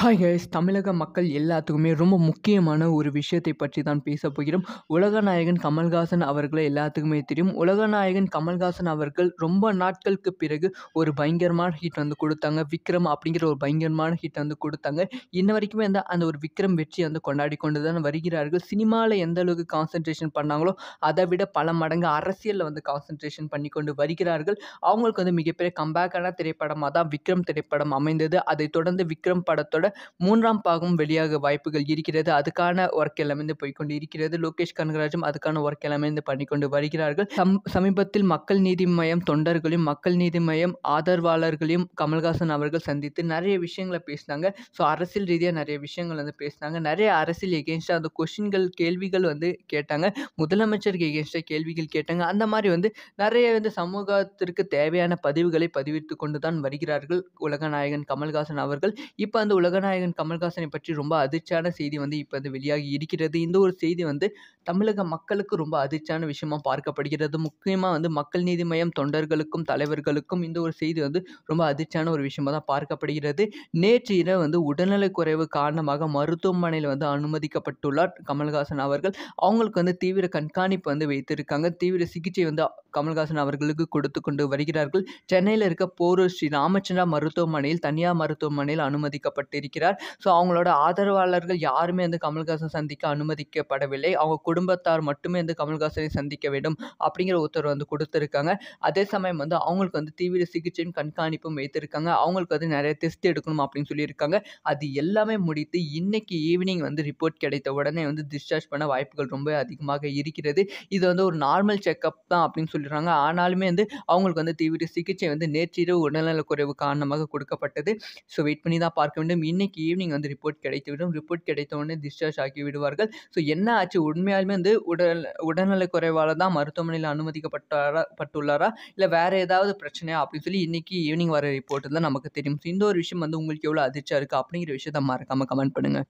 hi guys தமிழக மக்கள் எல்லாத்துக்குமே ரொம்ப முக்கியமான ஒரு விஷயத்தை பற்றி தான் பேச போகிறோம் உலகநாயகன் கமல்ஹாசன் அவர்களை எல்லாத்துக்குமே தெரியும் உலகநாயகன் கமல்ஹாசன் அவர்கள் ரொம்ப நாட்களுக்கு பிறகு ஒரு பயங்கரமான ஹிட் வந்து கொடுத்தாங்க விக்ரம் அப்படிங்கிற ஒரு பயங்கரமான ஹிட் வந்து கொடுத்தாங்க இன்ன வரைக்குமே அந்த அந்த ஒரு விக்ரம் வெற்றி வந்து கொண்டாடி கொண்டு தான் வருகிறார்கள் சினிமாவில் எந்த அளவுக்கு கான்சன்ட்ரேஷன் பண்ணாங்களோ அதை விட பல மடங்கு அரசியலில் வந்து கான்சன்ட்ரேஷன் பண்ணி கொண்டு வருகிறார்கள் அவங்களுக்கு வந்து மிகப்பெரிய கம்பேக்கான திரைப்படமாக தான் விக்ரம் திரைப்படம் அமைந்தது அதை தொடர்ந்து விக்ரம் படத்தோட மூன்றாம் பாகம் வெளியாக வாய்ப்புகள் இருக்கிறது அதுக்கான ஒர்க் எல்லாமே போய்கொண்டு இருக்கிறது லோகேஷ் கனகராஜும் அதுக்கான ஒர்க் எல்லாமே பண்ணிக்கொண்டு வருகிறார்கள் சமீபத்தில் மக்கள் நீதி மையம் தொண்டர்களையும் மக்கள் நீதி மையம் ஆதரவாளர்களையும் கமல்ஹாசன் அவர்கள் சந்தித்து நிறைய விஷயங்களை பேசினாங்க ஸோ அரசியல் ரீதியாக நிறைய விஷயங்கள் வந்து பேசினாங்க நிறைய அரசியல் எகேன்ஸ்டாக அந்த கொஷின்கள் கேள்விகள் வந்து கேட்டாங்க முதலமைச்சருக்கு எகேன்ஸ்டாக கேள்விகள் கேட்டாங்க அந்த மாதிரி வந்து நிறைய வந்து சமூகத்திற்கு தேவையான பதிவுகளை பதிவிட்டு கொண்டு தான் வருகிறார்கள் உலகநாயகன் கமல்ஹாசன் அவர்கள் இப்போ அந்த உலக ஜனநாயகன் கமல்ஹாசனை பற்றி ரொம்ப அதிர்ச்சியான செய்தி வந்து இப்போ வந்து வெளியாகி இருக்கிறது இந்த ஒரு செய்தி வந்து தமிழக மக்களுக்கு ரொம்ப அதிர்ச்சியான விஷயமா பார்க்கப்படுகிறது முக்கியமாக வந்து மக்கள் நீதி மையம் தொண்டர்களுக்கும் தலைவர்களுக்கும் இந்த ஒரு செய்தி வந்து ரொம்ப அதிர்ச்சியான ஒரு விஷயமாக தான் பார்க்கப்படுகிறது நேற்று இரவு வந்து உடல்நலக் குறைவு காரணமாக மருத்துவமனையில் வந்து அனுமதிக்கப்பட்டுள்ளார் கமல்ஹாசன் அவர்கள் அவங்களுக்கு வந்து தீவிர கண்காணிப்பு வந்து வைத்திருக்காங்க தீவிர சிகிச்சை வந்து கமல்ஹாசன் அவர்களுக்கு கொடுத்து கொண்டு வருகிறார்கள் சென்னையில் இருக்க போரூர் ஸ்ரீ ராமச்சந்திரா மருத்துவமனையில் தனியார் மருத்துவமனையில் அனுமதிக்கப்பட்டிருக்கிறார் இருக்கிறார் ஸோ அவங்களோட ஆதரவாளர்கள் யாருமே வந்து கமல்ஹாசன் சந்திக்க அனுமதிக்கப்படவில்லை அவங்க குடும்பத்தார் மட்டுமே வந்து கமல்ஹாசனை சந்திக்க வேண்டும் அப்படிங்கிற உத்தரவு வந்து கொடுத்துருக்காங்க அதே சமயம் வந்து அவங்களுக்கு வந்து தீவிர சிகிச்சையும் கண்காணிப்பும் வைத்திருக்காங்க அவங்களுக்கு வந்து நிறைய டெஸ்ட் எடுக்கணும் அப்படின்னு சொல்லியிருக்காங்க அது எல்லாமே முடித்து இன்னைக்கு ஈவினிங் வந்து ரிப்போர்ட் கிடைத்த உடனே வந்து டிஸ்சார்ஜ் பண்ண வாய்ப்புகள் ரொம்ப அதிகமாக இருக்கிறது இது வந்து ஒரு நார்மல் செக்கப் தான் அப்படின்னு சொல்லிடுறாங்க ஆனாலுமே வந்து அவங்களுக்கு வந்து தீவிர சிகிச்சை வந்து நேற்றிரவு உடல்நலக்குறைவு காரணமாக கொடுக்கப்பட்டது ஸோ வெயிட் பண்ணி தான் பார்க்க வேண்டும் இன்னைக்கு ஈவினிங் வந்து ரிப்போர்ட் கிடைத்துவிடும் ரிப்போர்ட் உடனே டிஸ்சார்ஜ் ஆக்கி விடுவார்கள் ஸோ என்ன ஆச்சு உண்மையாலுமே வந்து உடல் உடல்நலக் குறைவால் தான் மருத்துவமனையில் அனுமதிக்கப்பட்டாரா பட்டுள்ளாரா இல்லை வேறு ஏதாவது பிரச்சனையா அப்படின்னு சொல்லி இன்னைக்கு ஈவினிங் வர ரிப்போர்ட் தான் நமக்கு தெரியும் ஸோ இந்த ஒரு விஷயம் வந்து உங்களுக்கு எவ்வளோ அதிர்ச்சியாக இருக்குது அப்படிங்கிற விஷயத்த மறக்காமல் கமெண்ட் பண்ணுங்கள்